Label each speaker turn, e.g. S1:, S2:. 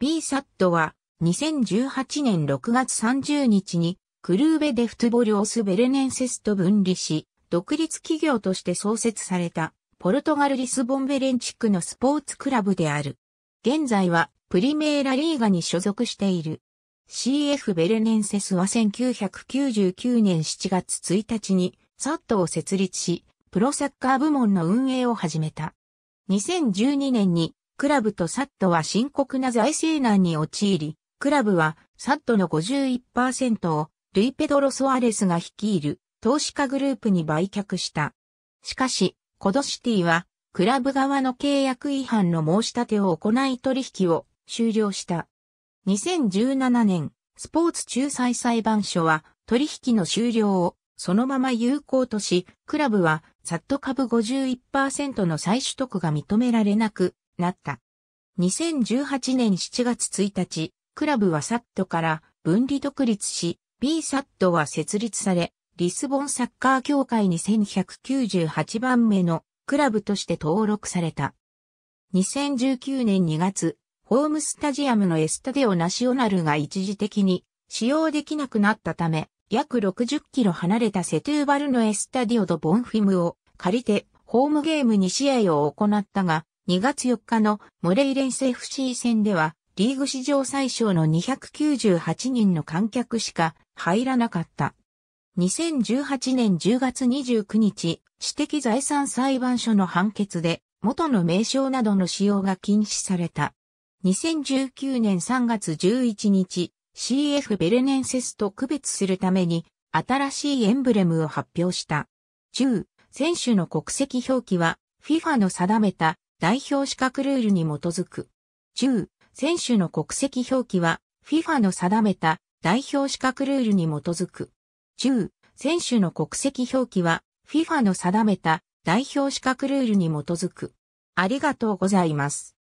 S1: BSAT は2018年6月30日にクルーベ・デフトゥボリオス・ベルネンセスと分離し、独立企業として創設されたポルトガル・リスボンベレン地区のスポーツクラブである。現在はプリメーラリーガに所属している。CF ベルネンセスは1999年7月1日にサットを設立し、プロサッカー部門の運営を始めた。2012年にクラブとサットは深刻な財政難に陥り、クラブはサットの51%をルイ・ペドロ・ソアレスが率いる投資家グループに売却した。しかし、コドシティはクラブ側の契約違反の申し立てを行い取引を終了した。2017年、スポーツ仲裁裁判所は取引の終了をそのまま有効とし、クラブはサット株51%の再取得が認められなくなった。2018年7月1日、クラブはサットから分離独立し、B サットは設立され、リスボンサッカー協会に1198番目のクラブとして登録された。2019年2月、ホームスタジアムのエスタデオナシオナルが一時的に使用できなくなったため、約60キロ離れたセトゥーバルのエスタディオド・ボンフィムを借りてホームゲーム2試合を行ったが、2月4日のモレイレンス FC 戦では、リーグ史上最小の298人の観客しか入らなかった。2018年10月29日、私的財産裁判所の判決で、元の名称などの使用が禁止された。2019年3月11日、CF ベレネンセスと区別するために新しいエンブレムを発表した。10、選手の国籍表記は FIFA の定めた代表資格ルールに基づく。10、選手の国籍表記は FIFA の定めた代表資格ルールに基づく。10、選手の国籍表記は FIFA の定めた代表資格ルールに基づく。ありがとうございます。